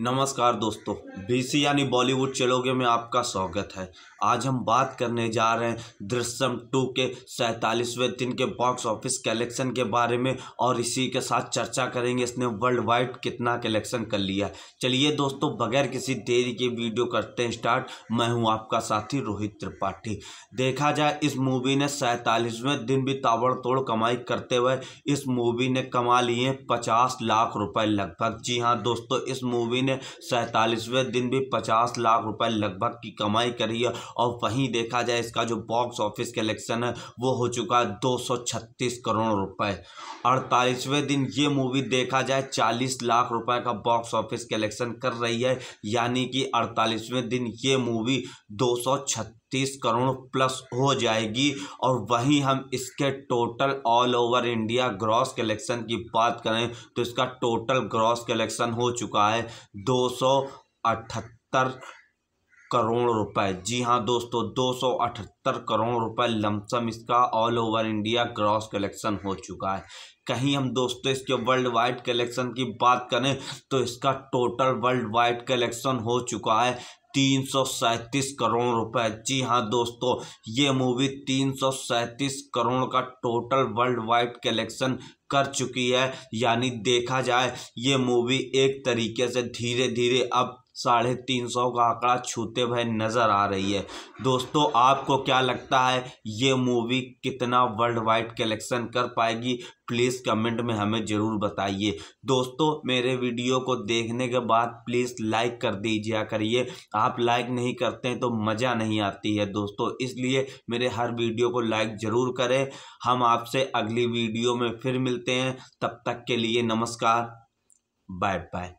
नमस्कार दोस्तों बीसी यानी बॉलीवुड चलोगे में आपका स्वागत है आज हम बात करने जा रहे हैं दृश्यम टू के सैंतालीसवें दिन के बॉक्स ऑफिस कलेक्शन के बारे में और इसी के साथ चर्चा करेंगे इसने वर्ल्ड वाइड कितना कलेक्शन कर लिया चलिए दोस्तों बगैर किसी देरी के वीडियो करते हैं स्टार्ट मैं हूं आपका साथी रोहित त्रिपाठी देखा जाए इस मूवी ने सैंतालीसवें दिन भी ताबड़तोड़ कमाई करते हुए इस मूवी ने कमा लिए पचास लाख रुपए लगभग जी हाँ दोस्तों इस मूवी ने सैंतालीसवें दिन भी पचास लाख रुपए लगभग की कमाई करी है और वहीं देखा जाए इसका जो बॉक्स ऑफिस कलेक्शन है वो हो चुका है दो करोड़ रुपए अड़तालीसवें दिन ये मूवी देखा जाए चालीस लाख रुपए का बॉक्स ऑफिस कलेक्शन कर रही है यानी कि अड़तालीसवें दिन ये मूवी दो तीस करोड़ प्लस हो जाएगी और वहीं हम इसके total all over India gross collection की बात करें तो इसका टोटल ग्रॉस कलेक्शन हो चुका है दो सौ अठहत्तर करोड़ रुपए जी हाँ दोस्तों दो सौ अठहत्तर करोड़ रुपए लमसम इसका all over India gross collection हो चुका है कहीं हम दोस्तों इसके वर्ल्ड वाइड कलेक्शन की बात करें तो इसका टोटल वर्ल्ड वाइड कलेक्शन हो चुका है तीन सौ सैंतीस करोड़ रुपए जी हाँ दोस्तों ये मूवी तीन सौ सैंतीस करोड़ का टोटल वर्ल्ड वाइड कलेक्शन कर चुकी है यानी देखा जाए ये मूवी एक तरीके से धीरे धीरे अब साढ़े तीन सौ का आंकड़ा छूते हुए नज़र आ रही है दोस्तों आपको क्या लगता है ये मूवी कितना वर्ल्ड वाइड कलेक्शन कर पाएगी प्लीज़ कमेंट में हमें ज़रूर बताइए दोस्तों मेरे वीडियो को देखने के बाद प्लीज़ लाइक कर दीजिए करिए आप लाइक नहीं करते हैं तो मज़ा नहीं आती है दोस्तों इसलिए मेरे हर वीडियो को लाइक ज़रूर करें हम आपसे अगली वीडियो में फिर मिलते हैं तब तक के लिए नमस्कार बाय बाय